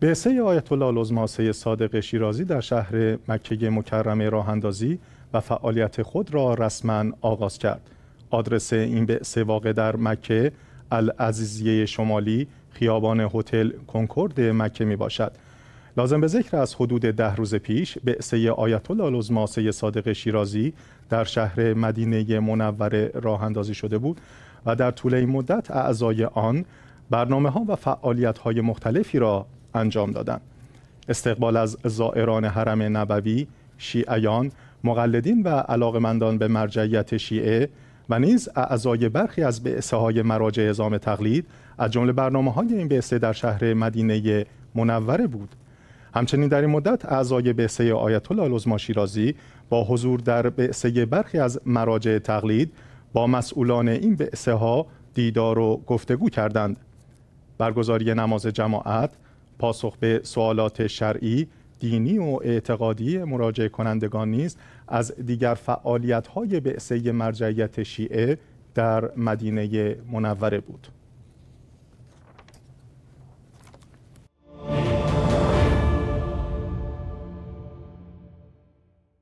بعثه آیت الله العظما صادق شیرازی در شهر مکه مکرمه راه و فعالیت خود را رسما آغاز کرد. آدرس این بعثه واقع در مکه العزیزیه شمالی خیابان هتل کنکورد مکه می باشد. لازم به ذکر از حدود ده روز پیش بعثه آیت الله العظما صادق شیرازی در شهر مدینه منوره راه شده بود و در طول این مدت اعضای آن برنامه ها و فعالیت های مختلفی را انجام دادند استقبال از زائران حرم نبوی شیعیان مقلدین و علاقمندان به مرجعیت شیعه و نیز اعضای برخی از بعثه های مراجع ازام تقلید از جمله برنامه های این بعثه در شهر مدینه منوره بود همچنین در این مدت اعضای بعثه آیت الله العظما شیرازی با حضور در بعثه برخی از مراجع تقلید با مسئولان این بعثه ها دیدار و گفتگو کردند برگزاری نماز جماعت پاسخ به سوالات شرعی دینی و اعتقادی مراجع کنندگان نیز از دیگر فعالیت های مرجعیت شیعه در مدینه منوره بود.